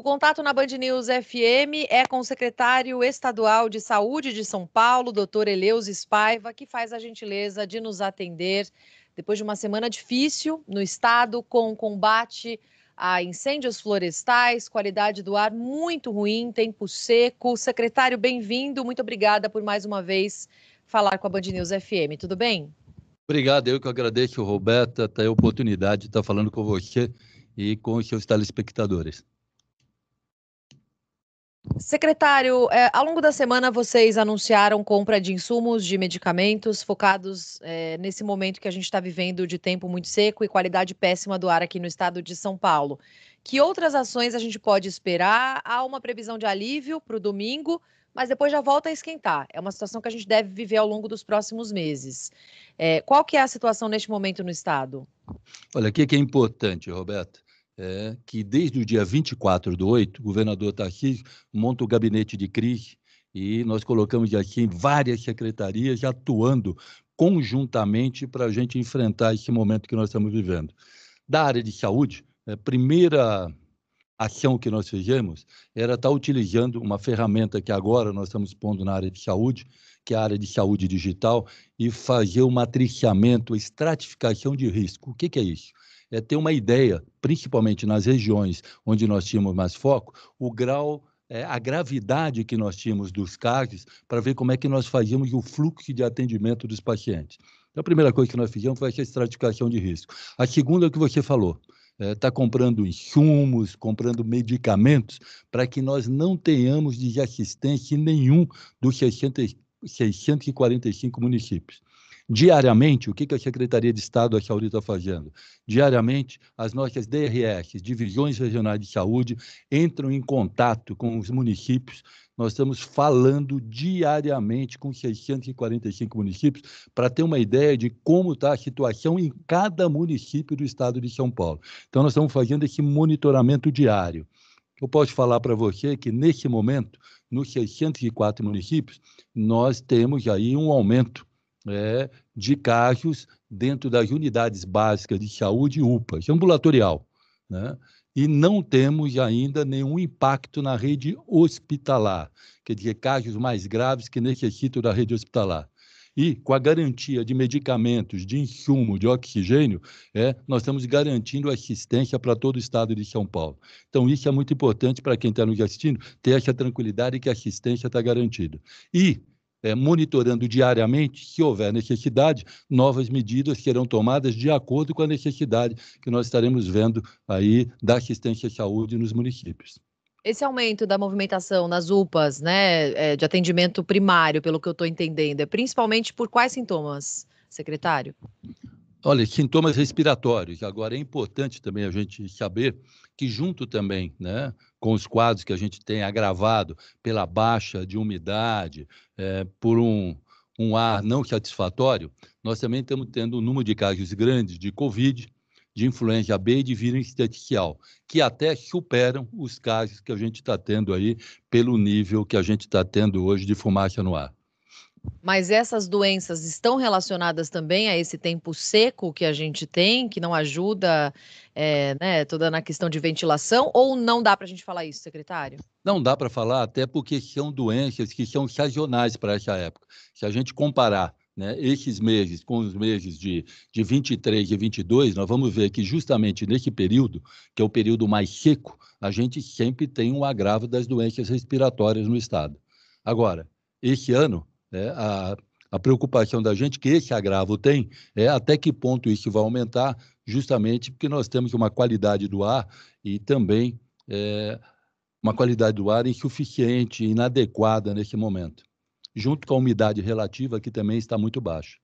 O contato na Band News FM é com o secretário estadual de saúde de São Paulo, doutor Eleus Espaiva, que faz a gentileza de nos atender depois de uma semana difícil no estado com combate a incêndios florestais, qualidade do ar muito ruim, tempo seco. Secretário, bem-vindo. Muito obrigada por mais uma vez falar com a Band News FM. Tudo bem? Obrigado, eu que agradeço, Roberta, ter tá a oportunidade de estar falando com você e com os seus telespectadores. Secretário, é, ao longo da semana vocês anunciaram compra de insumos, de medicamentos, focados é, nesse momento que a gente está vivendo de tempo muito seco e qualidade péssima do ar aqui no estado de São Paulo. Que outras ações a gente pode esperar? Há uma previsão de alívio para o domingo, mas depois já volta a esquentar. É uma situação que a gente deve viver ao longo dos próximos meses. É, qual que é a situação neste momento no estado? Olha, o que é importante, Roberto? é, que desde o dia 24 do 8, o governador Tarcísio monta o gabinete de crise e nós colocamos aqui várias secretarias atuando conjuntamente para a gente enfrentar esse momento que nós estamos vivendo. Da área de saúde, a primeira ação que nós fizemos era estar tá utilizando uma ferramenta que agora nós estamos pondo na área de saúde, que é a área de saúde digital, e fazer o um matriciamento, estratificação de risco. O que, que é isso? é ter uma ideia, principalmente nas regiões onde nós tínhamos mais foco, o grau é, a gravidade que nós tínhamos dos casos para ver como é que nós fazíamos o fluxo de atendimento dos pacientes. Então, a primeira coisa que nós fizemos foi essa estratificação de risco. A segunda é o que você falou, está é, tá comprando insumos, comprando medicamentos para que nós não tenhamos desassistência em nenhum dos 60, 645 municípios. Diariamente, o que a Secretaria de Estado da Saúde está fazendo? Diariamente, as nossas DRS, Divisões Regionais de Saúde, entram em contato com os municípios. Nós estamos falando diariamente com 645 municípios para ter uma ideia de como está a situação em cada município do estado de São Paulo. Então, nós estamos fazendo esse monitoramento diário. Eu posso falar para você que, nesse momento, nos 604 municípios, nós temos aí um aumento é de casos dentro das unidades básicas de saúde UPA, é ambulatorial. Né? E não temos ainda nenhum impacto na rede hospitalar, quer dizer, casos mais graves que necessitam da rede hospitalar. E com a garantia de medicamentos, de insumo, de oxigênio, é, nós estamos garantindo assistência para todo o estado de São Paulo. Então, isso é muito importante para quem está nos assistindo, ter essa tranquilidade que a assistência está garantida. E é, monitorando diariamente, se houver necessidade, novas medidas serão tomadas de acordo com a necessidade que nós estaremos vendo aí da assistência à saúde nos municípios. Esse aumento da movimentação nas UPAs, né, é, de atendimento primário, pelo que eu estou entendendo, é principalmente por quais sintomas, secretário? Olha, sintomas respiratórios. Agora, é importante também a gente saber que, junto também né, com os quadros que a gente tem agravado pela baixa de umidade, é, por um, um ar não satisfatório, nós também estamos tendo um número de casos grandes de Covid, de influenza B e de vírus intersticial, que até superam os casos que a gente está tendo aí pelo nível que a gente está tendo hoje de fumaça no ar. Mas essas doenças estão relacionadas também a esse tempo seco que a gente tem, que não ajuda é, né, toda na questão de ventilação, ou não dá para a gente falar isso, secretário? Não dá para falar, até porque são doenças que são sazonais para essa época. Se a gente comparar né, esses meses com os meses de, de 23 e 22, nós vamos ver que justamente nesse período, que é o período mais seco, a gente sempre tem um agravo das doenças respiratórias no estado. Agora, esse ano, né, a, a preocupação da gente, que esse agravo tem, é até que ponto isso vai aumentar, justamente porque nós temos uma qualidade do ar e também é, uma qualidade do ar insuficiente, inadequada nesse momento, junto com a umidade relativa, que também está muito baixa.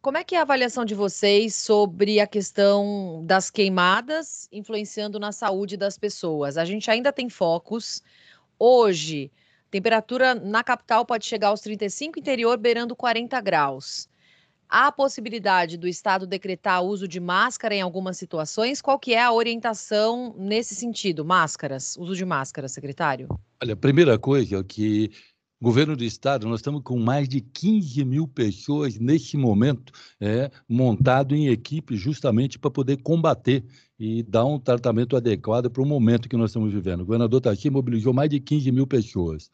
Como é que é a avaliação de vocês sobre a questão das queimadas influenciando na saúde das pessoas? A gente ainda tem focos. Hoje, Temperatura na capital pode chegar aos 35, interior beirando 40 graus. Há a possibilidade do Estado decretar uso de máscara em algumas situações. Qual que é a orientação nesse sentido? Máscaras, uso de máscara, secretário? Olha, a primeira coisa é que Governo do Estado, nós estamos com mais de 15 mil pessoas nesse momento é, montado em equipe justamente para poder combater e dar um tratamento adequado para o momento que nós estamos vivendo. O governador está mobilizou mais de 15 mil pessoas.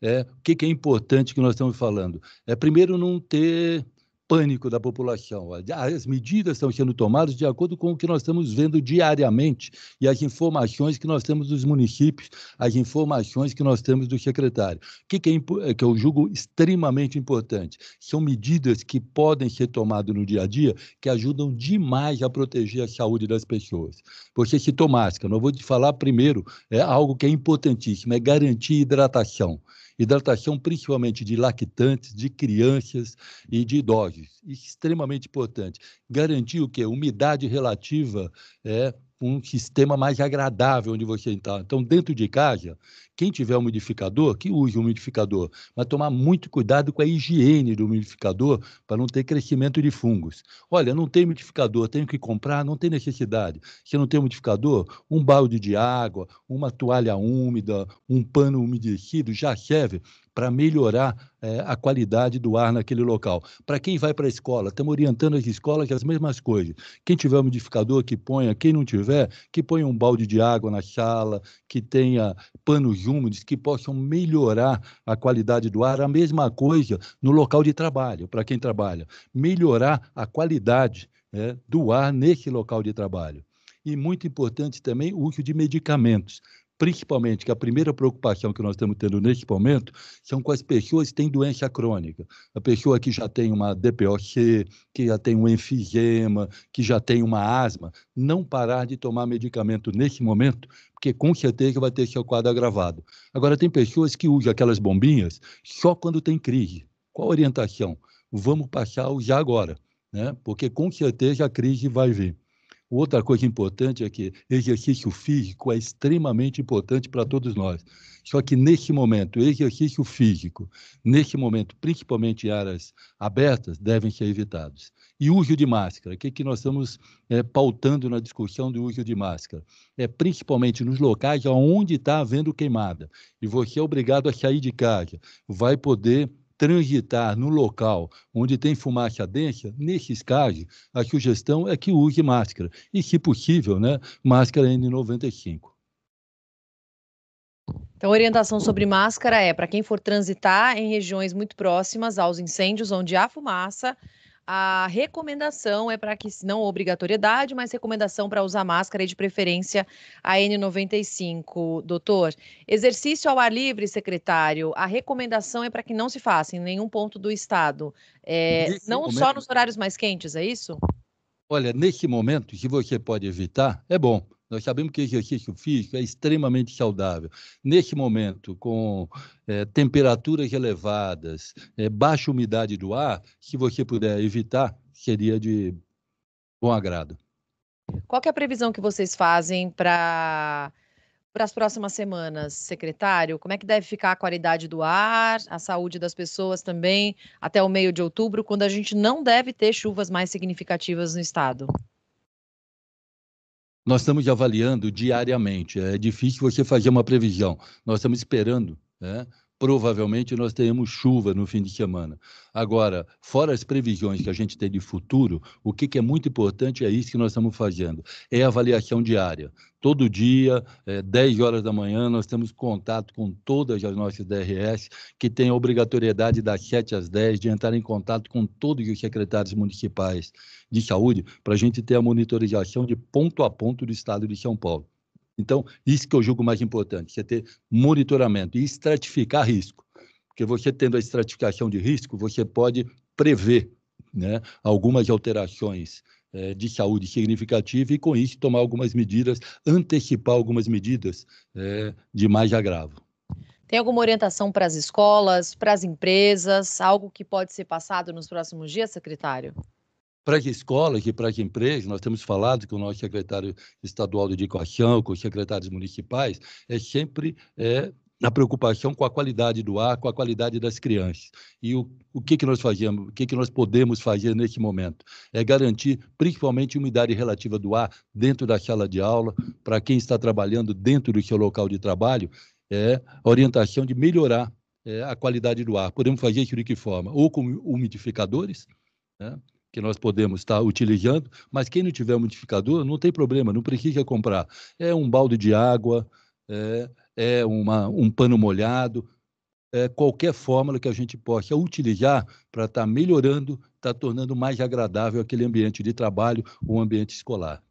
É, o que, que, é importante que nós estamos falando? É primeiro não ter pânico da população. As medidas estão sendo tomadas de acordo com o que nós estamos vendo diariamente e as informações que nós temos dos municípios, as informações que nós temos do secretário. O que, que, é, é, que eu julgo extremamente importante? São medidas que podem ser tomadas no dia a dia que ajudam demais a proteger a saúde das pessoas. Você citou máscara, não vou te falar primeiro, é algo que é importantíssimo, é garantir hidratação. Hidratação principalmente de lactantes, de crianças e de idosos. Extremamente importante. Garantir o quê? Umidade relativa é, um sistema mais agradável onde você está. Então, dentro de casa, quem tiver um umidificador, que use um umidificador, mas tomar muito cuidado com a higiene do umidificador para não ter crescimento de fungos. Olha, não tem umidificador, tenho que comprar, não tem necessidade. Se não tem umidificador, um balde de água, uma toalha úmida, um pano umedecido já serve para melhorar é, a qualidade do ar naquele local. Para quem vai para a escola, estamos orientando as escolas que as mesmas coisas. Quem tiver um modificador que ponha. Quem não tiver, que ponha um balde de água na sala, que tenha panos úmidos, que possam melhorar a qualidade do ar. A mesma coisa no local de trabalho, para quem trabalha. Melhorar a qualidade né, do ar nesse local de trabalho e muito importante também o uso de medicamentos principalmente, que a primeira preocupação que nós estamos tendo neste momento são com as pessoas que têm doença crônica. A pessoa que já tem uma DPOC, que já tem um enfisema, que já tem uma asma, não parar de tomar medicamento nesse momento, porque com certeza vai ter seu quadro agravado. Agora, tem pessoas que usam aquelas bombinhas só quando tem crise. Qual a orientação? Vamos passar a usar agora, né? porque com certeza a crise vai vir. Outra coisa importante é que exercício físico é extremamente importante para todos nós. Só que nesse momento, exercício físico, nesse momento, principalmente em áreas abertas, devem ser evitados. E uso de máscara, o que, que nós estamos é, pautando na discussão do uso de máscara? É principalmente nos locais onde está havendo queimada. E você é obrigado a sair de casa, vai poder transitar no local onde tem fumaça densa, nesses casos, a sugestão é que use máscara. E, se possível, né, máscara N95. Então, a orientação sobre máscara é para quem for transitar em regiões muito próximas aos incêndios, onde há fumaça, a recomendação é para que, não obrigatoriedade, mas recomendação para usar máscara e de preferência a N95, doutor. Exercício ao ar livre, secretário. A recomendação é para que não se faça em nenhum ponto do estado. É, não momento... só nos horários mais quentes, é isso? Olha, nesse momento, se você pode evitar, é bom. Nós sabemos que exercício físico é extremamente saudável. Neste momento, com é, temperaturas elevadas, é, baixa umidade do ar, se você puder evitar, seria de bom agrado. Qual é a previsão que vocês fazem para para as próximas semanas, secretário? Como é que deve ficar a qualidade do ar, a saúde das pessoas também, até o meio de outubro, quando a gente não deve ter chuvas mais significativas no estado? nós estamos avaliando diariamente. É difícil você fazer uma previsão. Nós estamos esperando né, provavelmente nós teremos chuva no fim de semana. Agora, fora as previsões que a gente tem de futuro, o que, que é muito importante é isso que nós estamos fazendo, é avaliação diária. Todo dia, é, eh, 10 horas da manhã, nós temos contato com todas as nossas DRS, que têm a obrigatoriedade das 7 às 10 de entrar em contato com todos os secretários municipais de saúde, para a gente ter a monitorização de ponto a ponto do estado de São Paulo. Então, isso que eu é julgo mais importante, você ter monitoramento e estratificar risco. Porque você tendo a estratificação de risco, você pode prever né, algumas alterações é, de saúde significativas e, com isso, tomar algumas medidas, antecipar algumas medidas é, de mais agravo. Tem alguma orientação para as escolas, para as empresas, algo que pode ser passado nos próximos dias, secretário? Para que escola, e para que empresa, nós temos falado com o nosso secretário estadual de educação, com os secretários municipais, é sempre é, na preocupação com a qualidade do ar, com a qualidade das crianças. E o, o que, que nós fazemos, o que, que nós podemos fazer neste momento? É garantir, principalmente, umidade relativa do ar dentro da sala de aula, para quem está trabalhando dentro do seu local de trabalho, é a orientação de melhorar é, a qualidade do ar. Podemos fazer isso de que forma? Ou com umidificadores, né? que nós podemos estar utilizando, mas quem não tiver modificador, não tem problema, não precisa comprar. É um balde de água, é, é uma, um pano molhado, é qualquer fórmula que a gente possa utilizar para estar tá melhorando, estar tá tornando mais agradável aquele ambiente de trabalho ou ambiente escolar.